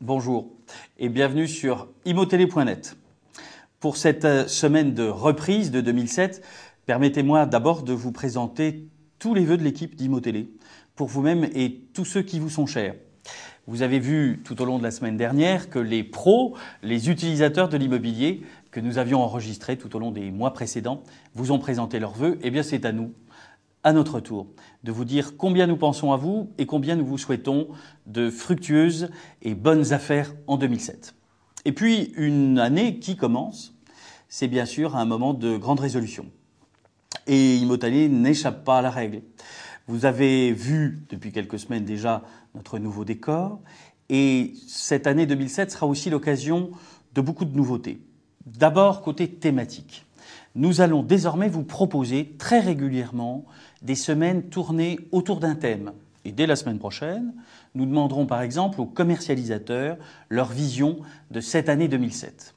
Bonjour et bienvenue sur imotélé.net. Pour cette euh, semaine de reprise de 2007, permettez-moi d'abord de vous présenter tous les vœux de l'équipe d'Imotélé, pour vous-même et tous ceux qui vous sont chers. Vous avez vu tout au long de la semaine dernière que les pros, les utilisateurs de l'immobilier que nous avions enregistrés tout au long des mois précédents, vous ont présenté leurs vœux. Eh bien, c'est à nous, à notre tour, de vous dire combien nous pensons à vous et combien nous vous souhaitons de fructueuses et bonnes affaires en 2007. Et puis, une année qui commence, c'est bien sûr un moment de grande résolution et Imotali n'échappe pas à la règle. Vous avez vu depuis quelques semaines déjà notre nouveau décor et cette année 2007 sera aussi l'occasion de beaucoup de nouveautés. D'abord côté thématique. Nous allons désormais vous proposer très régulièrement des semaines tournées autour d'un thème. Et dès la semaine prochaine, nous demanderons par exemple aux commercialisateurs leur vision de cette année 2007.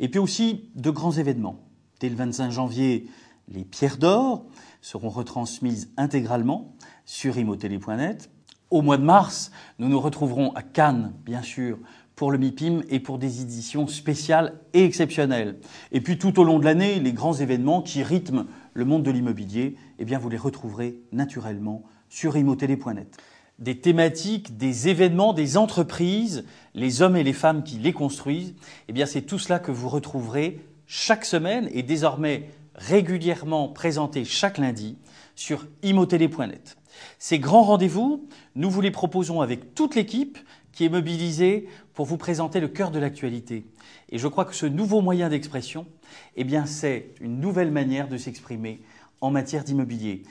Et puis aussi de grands événements. Dès le 25 janvier, les pierres d'or seront retransmises intégralement sur imotélé.net. Au mois de mars, nous nous retrouverons à Cannes, bien sûr, pour le MIPIM et pour des éditions spéciales et exceptionnelles. Et puis tout au long de l'année, les grands événements qui rythment le monde de l'immobilier, eh bien vous les retrouverez naturellement sur imotélé.net. Des thématiques, des événements, des entreprises, les hommes et les femmes qui les construisent, eh bien c'est tout cela que vous retrouverez chaque semaine et désormais régulièrement présentés chaque lundi sur imotélé.net. Ces grands rendez-vous, nous vous les proposons avec toute l'équipe qui est mobilisée pour vous présenter le cœur de l'actualité. Et je crois que ce nouveau moyen d'expression, eh bien, c'est une nouvelle manière de s'exprimer en matière d'immobilier.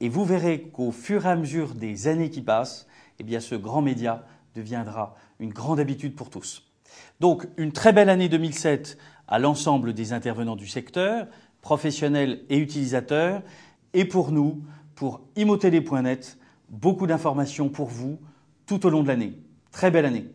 Et vous verrez qu'au fur et à mesure des années qui passent, eh bien, ce grand média deviendra une grande habitude pour tous. Donc, une très belle année 2007 à l'ensemble des intervenants du secteur, professionnels et utilisateurs. Et pour nous, pour imotélé.net, beaucoup d'informations pour vous tout au long de l'année. Très belle année